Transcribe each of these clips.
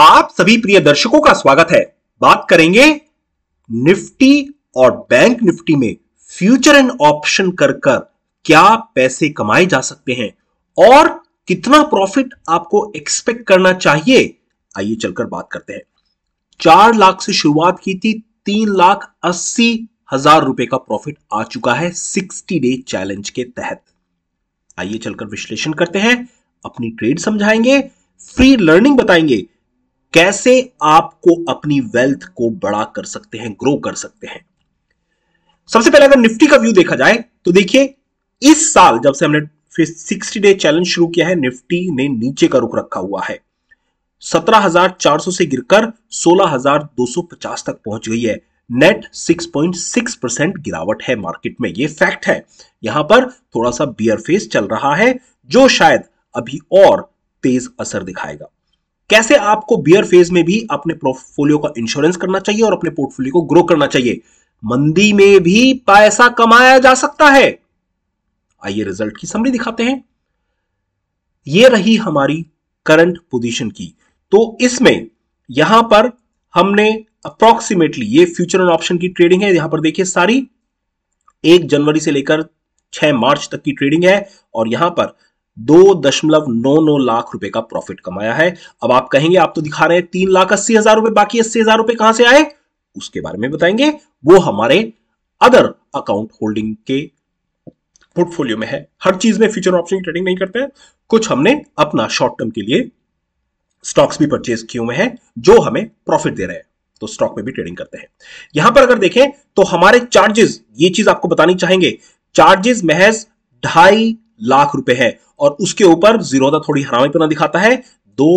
आप सभी प्रिय दर्शकों का स्वागत है बात करेंगे निफ्टी और बैंक निफ्टी में फ्यूचर एंड ऑप्शन कर कर क्या पैसे कमाए जा सकते हैं और कितना प्रॉफिट आपको एक्सपेक्ट करना चाहिए आइए चलकर बात करते हैं चार लाख से शुरुआत की थी तीन लाख अस्सी हजार रुपए का प्रॉफिट आ चुका है सिक्सटी डे चैलेंज के तहत आइए चलकर विश्लेषण करते हैं अपनी ट्रेड समझाएंगे फ्री लर्निंग बताएंगे कैसे आपको अपनी वेल्थ को बड़ा कर सकते हैं ग्रो कर सकते हैं सबसे पहले अगर निफ्टी का व्यू देखा जाए तो देखिए इस साल जब से हमने सिक्सटी डे चैलेंज शुरू किया है निफ्टी ने नीचे का रुख रखा हुआ है 17,400 से गिरकर 16,250 तक पहुंच गई है नेट 6.6 परसेंट गिरावट है मार्केट में ये फैक्ट है यहां पर थोड़ा सा बियर फेस चल रहा है जो शायद अभी और तेज असर दिखाएगा कैसे आपको बियर फेज में भी अपने पोर्टफोलियो का इंश्योरेंस करना चाहिए और अपने पोर्टफोलियो को ग्रो करना चाहिए मंदी में भी पैसा कमाया जा सकता है आइए रिजल्ट की समरी दिखाते हैं ये रही हमारी करंट पोजीशन की तो इसमें यहां पर हमने अप्रोक्सीमेटली ये फ्यूचर एंड ऑप्शन की ट्रेडिंग है यहां पर देखिए सारी एक जनवरी से लेकर छह मार्च तक की ट्रेडिंग है और यहां पर दो दशमलव नौ नौ लाख रुपए का प्रॉफिट कमाया है अब आप कहेंगे आप तो दिखा रहे हैं तीन लाख अस्सी हजार रुपए बाकी अस्सी हजार रुपए कहां से आए उसके बारे में बताएंगे वो हमारे अदर अकाउंट होल्डिंग के पोर्टफोलियो में है हर चीज में फ्यूचर ऑप्शन की ट्रेडिंग नहीं करते हैं कुछ हमने अपना शॉर्ट टर्म के लिए स्टॉक्स भी परचेज किए हुए हैं जो हमें प्रॉफिट दे रहे हैं तो स्टॉक में भी ट्रेडिंग करते हैं यहां पर अगर देखें तो हमारे चार्जेस ये चीज आपको बतानी चाहेंगे चार्जेस महज ढाई लाख रुपए है और उसके ऊपर जीरोधा थोड़ी हरामीपना दिखाता है दो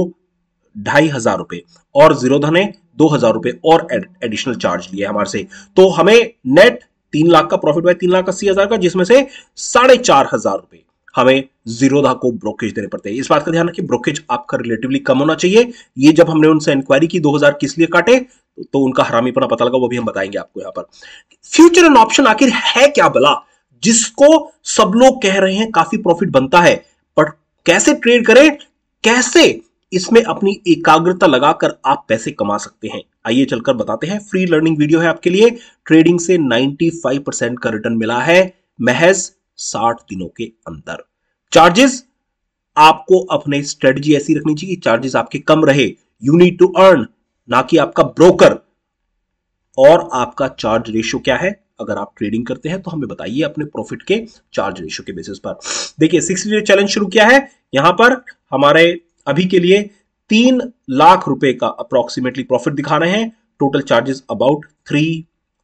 ढाई हजार रुपए और जीरोधा ने दो हजार रुपए और एडिशनल चार्ज लिए हमारे से तो हमें नेट तीन लाख का प्रॉफिट हुआ तीन लाख अस्सी हजार का जिसमें से साढ़े चार हजार रुपए हमें जीरोधा को ब्रोकेज देने पड़ते हैं इस बात का ध्यान रखिए ब्रोकेज आपका रिलेटिवली कम होना चाहिए ये जब हमने उनसे इंक्वायरी की 2000 किस लिए काटे तो उनका हरामीपना पता लगा वो भी हम बताएंगे आपको यहां पर फ्यूचर एंड ऑप्शन आखिर है क्या बला जिसको सब लोग कह रहे हैं काफी प्रॉफिट बनता है पर कैसे ट्रेड करें कैसे इसमें अपनी एकाग्रता लगाकर आप पैसे कमा सकते हैं आइए चलकर बताते हैं फ्री लर्निंग वीडियो है आपके लिए ट्रेडिंग से 95 परसेंट का रिटर्न मिला है महज 60 दिनों के अंदर चार्जेस आपको अपने स्ट्रेटजी ऐसी रखनी चाहिए चार्जेस आपके कम रहे यू नीड टू अर्न ना कि आपका ब्रोकर और आपका चार्ज रेशियो क्या है अगर आप ट्रेडिंग करते हैं तो हमें बताइए अपने प्रॉफिट के चार्ज रेशो के बेसिस पर देखिए सिक्स डे चैलेंज शुरू किया है यहां पर हमारे अभी के लिए तीन लाख रुपए का अप्रोक्सीमेटली प्रॉफिट दिखा रहे हैं total charges about three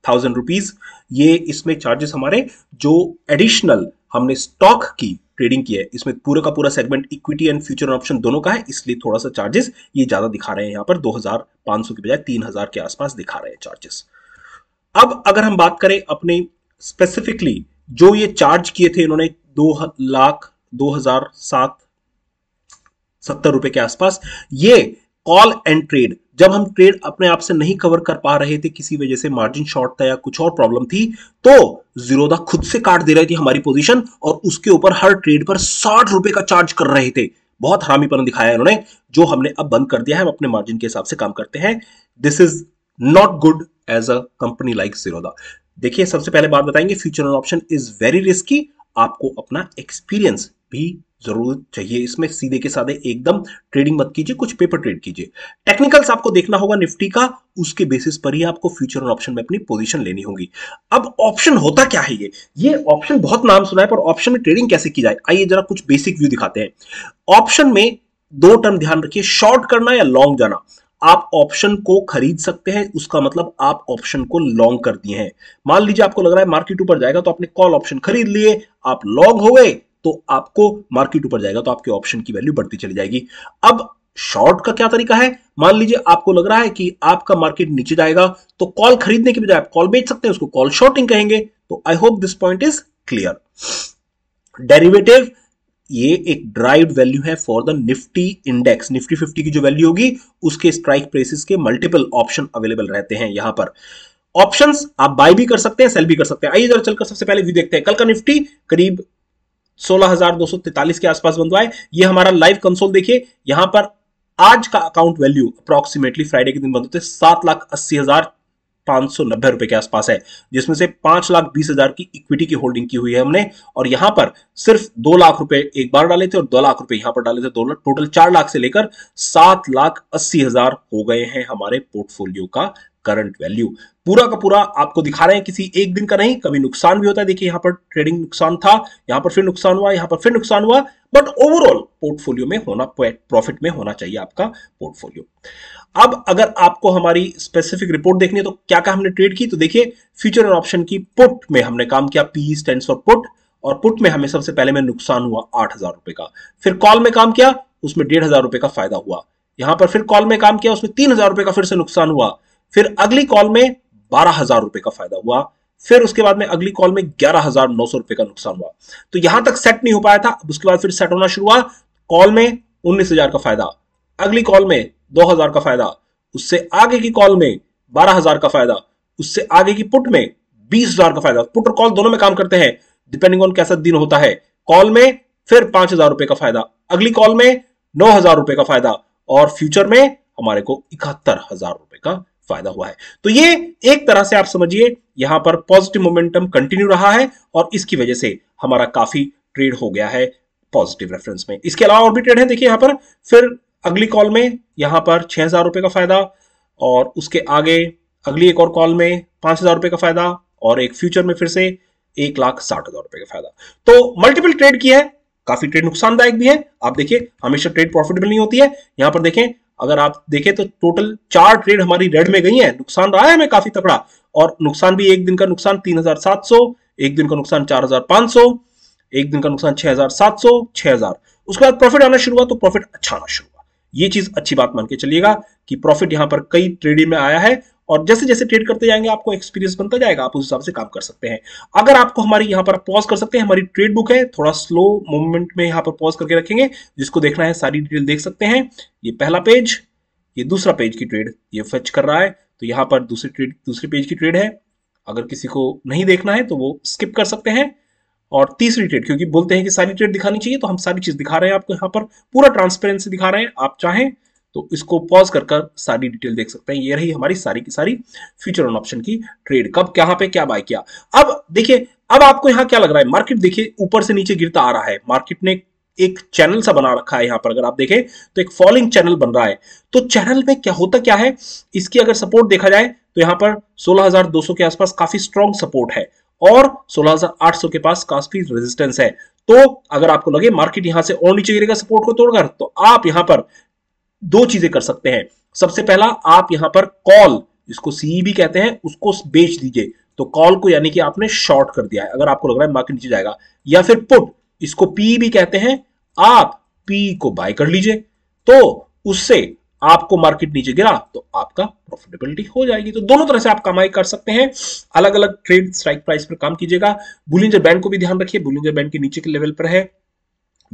thousand rupees ये इसमें चार्जेस हमारे जो एडिशनल हमने स्टॉक की ट्रेडिंग की है इसमें पूरा का पूरा segment equity and future option दोनों का है इसलिए थोड़ा सा चार्जेस ये ज्यादा दिखा रहे हैं यहाँ पर दो हजार पांच सौ के बजाय तीन हजार के आसपास दिखा रहे हैं चार्जेस अब अगर हम बात करें अपने स्पेसिफिकली जो ये चार्ज किए थे इन्होंने दो लाख दो हजार सात सत्तर रुपए के आसपास ये कॉल एंड ट्रेड जब हम ट्रेड अपने आप से नहीं कवर कर पा रहे थे किसी वजह से मार्जिन शॉर्ट था या कुछ और प्रॉब्लम थी तो जीरोदा खुद से काट दे रही थी हमारी पोजीशन और उसके ऊपर हर ट्रेड पर साठ रुपए का चार्ज कर रहे थे बहुत हरामीपन दिखाया इन्होंने जो हमने अब बंद कर दिया है हम अपने मार्जिन के हिसाब से काम करते हैं this is not good as a company like Zerodha देखिए सबसे पहले बात बताएंगे future option is very risky आपको अपना एक्सपीरियंस भी जरूर चाहिए इसमें सीधे के साथ एकदम ट्रेडिंग मत कीजिए कुछ पेपर ट्रेड कीजिए टेक्निकल्स आपको देखना होगा निफ्टी का उसके बेसिस पर ही आपको फ्यूचर और ऑप्शन में अपनी पोजीशन लेनी होगी अब ऑप्शन होता क्या है ये ये ऑप्शन बहुत नाम सुना है पर ऑप्शन में ट्रेडिंग कैसे की जाए आइए जरा कुछ बेसिक व्यू दिखाते हैं ऑप्शन में दो टर्म ध्यान रखिए शॉर्ट करना या लॉन्ग जाना आप ऑप्शन को खरीद सकते हैं उसका मतलब आप ऑप्शन को लॉन्ग कर दिए हैं मान लीजिए आपको लग रहा है मार्केट ऊपर जाएगा तो आपने कॉल ऑप्शन खरीद लिए आप लॉन्ग हो गए तो आपको मार्केट ऊपर जाएगा तो आपके ऑप्शन की वैल्यू बढ़ती चली जाएगी अब शॉर्ट का क्या तरीका है मान लीजिए आपको लग रहा है कि आपका मार्केट नीचे जाएगा तो कॉल खरीदने के बजाय आप कॉल बेच सकते हैं उसको कॉल शॉर्टिंग कहेंगे तो I hope this point is clear derivative ये एक ड्राइव वैल्यू है for the Nifty index Nifty 50 की जो वैल्यू होगी उसके स्ट्राइक प्रेसिस के मल्टीपल ऑप्शन अवेलेबल रहते हैं यहां पर ऑप्शंस आप बाय भी कर सकते हैं सेल भी कर सकते हैं आइए जरा चलकर सबसे पहले व्यू देखते हैं कल का निफ्टी करीब 16,243 के आसपास बंद हुआ है ये हमारा लाइव कंसोल देखिए यहां पर आज का अकाउंट वैल्यू अप्रोक्सीमेटली फ्राइडे के दिन बंद होते सात लाख अस्सी हजार पांच सौ नब्बे रुपए के आसपास है जिसमें से पांच लाख बीस हजार की इक्विटी की होल्डिंग की हुई है हमने और यहां पर सिर्फ दो लाख रुपए एक बार डाले थे और दो लाख रुपए यहां पर डाले थे दो टोटल चार लाख से लेकर सात लाख अस्सी हजार हो गए हैं हमारे पोर्टफोलियो का करंट वैल्यू पूरा का पूरा आपको दिखा रहे हैं किसी एक दिन का नहीं कभी नुकसान भी होता है देखिए यहाँ पर ट्रेडिंग नुकसान था यहाँ पर फिर नुकसान हुआ यहाँ पर फिर नुकसान हुआ बट ओवरऑल पोर्टफोलियो में होना प्रॉफिट में होना चाहिए आपका पोर्टफोलियो अब अगर आपको हमारी स्पेसिफिक रिपोर्ट देखनी है तो क्या क्या हमने ट्रेड की तो देखिए फ्यूचर एंड ऑप्शन की पुट में हमने काम किया पी स्टैंड फॉर पुट और पुट में हमें सबसे पहले में नुकसान हुआ आठ हजार रुपए का फिर कॉल में काम किया उसमें डेढ़ हजार रुपए का फायदा हुआ यहां पर फिर कॉल में काम किया उसमें तीन हजार रुपए का फिर से नुकसान हुआ फिर अगली कॉल में बारह हजार रुपए का फायदा हुआ फिर उसके बाद में अगली कॉल में ग्यारह हजार नौ सौ रुपए का नुकसान हुआ तो यहां तक सेट नहीं हो पाया था अब उसके बाद फिर सेट होना शुरू हुआ कॉल में उन्नीस हजार का फायदा अगली कॉल में दो हजार का फायदा उससे आगे की कॉल में बारह हजार का फायदा उससे आगे की पुट में बीस हजार का फायदा पुट और कॉल दोनों में काम करते हैं डिपेंडिंग ऑन कैसा दिन होता है कॉल में फिर पांच हजार रुपए का फायदा अगली कॉल में नौ हजार रुपए का फायदा और फ्यूचर में हमारे को इकहत्तर हजार रुपए का फायदा हुआ है तो ये एक तरह से आप समझिए यहां पर पॉजिटिव मोमेंटम कंटिन्यू रहा है और इसकी वजह से हमारा काफी ट्रेड हो गया है पॉजिटिव रेफरेंस में इसके अलावा और भी ट्रेड है देखिए यहां पर फिर अगली कॉल में यहां पर छह हजार रुपए का फायदा और उसके आगे अगली एक और कॉल में पांच हजार रुपए का फायदा और एक फ्यूचर में फिर से एक लाख साठ हजार रुपए का फायदा तो मल्टीपल ट्रेड किया है काफी ट्रेड नुकसानदायक भी है आप देखिए हमेशा ट्रेड प्रॉफिटेबल नहीं होती है यहां पर देखें अगर आप देखें तो टोटल चार ट्रेड हमारी रेड में गई हैं नुकसान रहा है हमें काफी तकड़ा और नुकसान भी एक दिन का नुकसान तीन हजार सात सौ एक दिन का नुकसान चार हजार पांच सौ एक दिन का नुकसान छह हजार सात सौ छह हजार उसके बाद प्रॉफिट आना शुरू हुआ तो प्रॉफिट अच्छा आना शुरू हुआ ये चीज अच्छी बात मान के चलिएगा कि प्रॉफिट यहां पर कई ट्रेडिंग में आया है और जैसे जैसे ट्रेड करते जाएंगे आपको एक्सपीरियंस बनता जाएगा आप उस हिसाब से काम कर सकते हैं अगर आपको हमारी यहाँ पर पॉज कर सकते हैं हमारी ट्रेड बुक है थोड़ा स्लो मूवमेंट में यहाँ पर पॉज करके रखेंगे जिसको देखना है सारी डिटेल देख सकते हैं ये पहला पेज ये दूसरा पेज की ट्रेड ये फच कर रहा है तो यहाँ पर दूसरे ट्रेड दूसरे पेज की ट्रेड है अगर किसी को नहीं देखना है तो वो स्किप कर सकते हैं और तीसरी ट्रेड क्योंकि बोलते हैं कि सारी ट्रेड दिखानी चाहिए तो हम सारी चीज दिखा रहे हैं आपको यहाँ पर पूरा ट्रांसपेरेंसी दिखा रहे हैं आप चाहें तो इसको पॉज कर सारी डिटेल देख सकते हैं ये रही हमारी सारी की सारी फ्यूचर ऑन ऑप्शन की ट्रेड कब कहां पे क्या बाय किया अब देखिए अब आपको यहां क्या लग रहा है मार्केट देखिए ऊपर से नीचे गिरता आ रहा है मार्केट ने एक चैनल सा बना रखा है यहां पर अगर आप देखें तो एक फॉलिंग चैनल बन रहा है तो चैनल में क्या होता क्या है इसकी अगर सपोर्ट देखा जाए तो यहां पर 16,200 के आसपास काफी स्ट्रॉन्ग सपोर्ट है और 16,800 के पास काफी रेजिस्टेंस है तो अगर आपको लगे मार्केट यहां से और नीचे गिरेगा सपोर्ट को तोड़कर तो आप यहां पर दो चीजें कर सकते हैं सबसे पहला आप यहां पर कॉल इसको सी भी कहते हैं उसको बेच दीजिए तो कॉल को यानी कि आपने शॉर्ट कर दिया है अगर आपको लग रहा है मार्केट नीचे जाएगा या फिर पुट इसको पी भी कहते हैं आप पी को बाय कर लीजिए तो उससे आपको मार्केट नीचे गिरा तो आपका प्रॉफिटेबिलिटी हो जाएगी तो दोनों तरह से आप कमाई कर सकते हैं अलग अलग ट्रेड स्ट्राइक प्राइस पर काम कीजिएगा बुलिंजर बैंड को भी ध्यान रखिए बुलिंजर बैंड के नीचे के लेवल पर है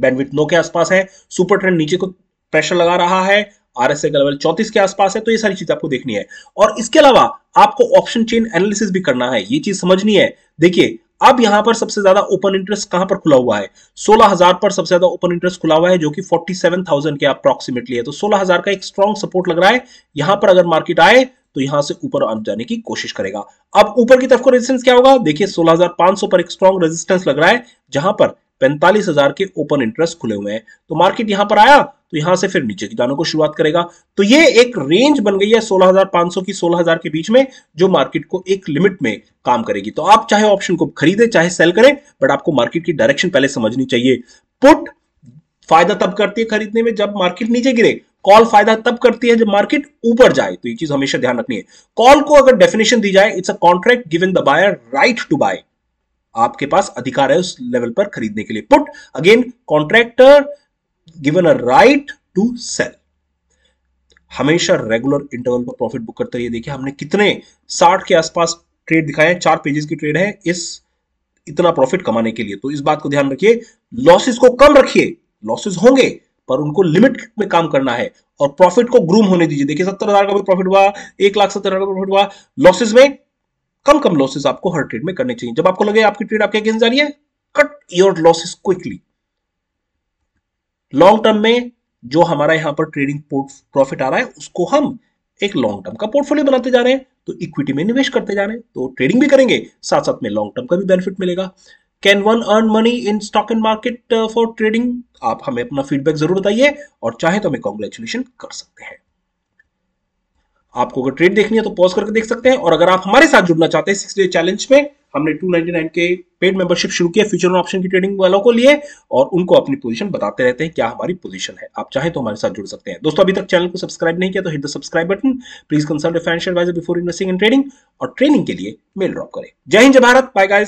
बैंडविथ नो के आसपास है सुपर ट्रेंड नीचे को प्रेशर लगा रहा है आरएसए का लेवल 34 के आसपास है तो ये सारी चीज आपको देखनी है और इसके अलावा आपको ऑप्शन चेन एनालिसिस भी करना है ये चीज समझनी है देखिए अब यहां पर सबसे ज्यादा ओपन इंटरेस्ट कहां पर खुला हुआ है 16000 पर सबसे ज्यादा ओपन इंटरेस्ट खुला हुआ है जो कि 47,000 के अप्रोक्सीमेटली है तो 16000 का एक स्ट्रॉन्ग सपोर्ट लग रहा है यहां पर अगर मार्केट आए तो यहां से ऊपर आप जाने की कोशिश करेगा अब ऊपर की तरफ को रेजिस्टेंस क्या होगा देखिए 16,500 पर एक स्ट्रॉन्ग रेजिस्टेंस लग रहा है जहां पर 45,000 के ओपन इंटरेस्ट खुले हुए हैं तो मार्केट यहां पर आया तो यहां से फिर नीचे की जाने को शुरुआत करेगा तो ये एक रेंज बन गई है 16,500 की 16,000 के बीच में जो मार्केट को एक लिमिट में काम करेगी तो आप चाहे ऑप्शन को खरीदे चाहे सेल करें बट आपको मार्केट की डायरेक्शन पहले समझनी चाहिए पुट फायदा तब करती है खरीदने में जब मार्केट नीचे गिरे कॉल फायदा तब करती है जब मार्केट ऊपर जाए तो ये चीज हमेशा ध्यान रखनी है कॉल को अगर डेफिनेशन दी जाए it's a contract giving the buyer right to buy आपके पास अधिकार है उस लेवल पर खरीदने के लिए put again contractor given a right to sell हमेशा रेगुलर इंटरवल पर प्रॉफिट बुक करते रहिए देखिए हमने कितने साठ के आसपास ट्रेड दिखाए हैं चार पेजेस की ट्रेड है इस इतना प्रॉफिट कमाने के लिए तो इस बात को ध्यान रखिए लॉसेस को कम रखिए लॉसेस होंगे पर उनको लिमिट में काम करना है और प्रॉफिट को ग्रूम होने दीजिए देखिए सत्तर हजार का भी प्रॉफिट हुआ एक लाख सत्तर हजार का प्रॉफिट हुआ लॉसेज में कम कम लॉसेज आपको हर ट्रेड में करने चाहिए जब आपको लगे आपकी ट्रेड आपके अगेंस्ट जा रही है cut your losses quickly long term में जो हमारा यहां पर ट्रेडिंग प्रॉफिट आ रहा है उसको हम एक लॉन्ग टर्म का पोर्टफोलियो बनाते जा रहे हैं तो इक्विटी में निवेश करते जा रहे हैं तो ट्रेडिंग भी करेंगे साथ साथ में लॉन्ग टर्म का भी बेनिफिट मिलेगा can one earn money in stock and market for trading आप हमें अपना फीडबैक जरूर बताइए और चाहे तो हमें कॉन्ग्रेचुलेशन कर सकते हैं आपको अगर ट्रेड देखनी है तो पॉज करके देख सकते हैं और अगर आप हमारे साथ जुड़ना चाहते हैं सिक्स डे चैलेंज में हमने 299 के पेड मेंबरशिप शुरू किया फ्यूचर ऑप्शन की ट्रेडिंग वालों को लिए और उनको अपनी पोजीशन बताते रहते हैं क्या हमारी पोजीशन है आप चाहे तो हमारे साथ जुड़ सकते हैं दोस्तों अभी तक चैनल को सब्सक्राइब नहीं किया तो hit the subscribe button please consult financial advisor before investing and trading और ट्रेनिंग के लिए मेल ड्रॉप करें जय हिंद जय भारत बाय गाइस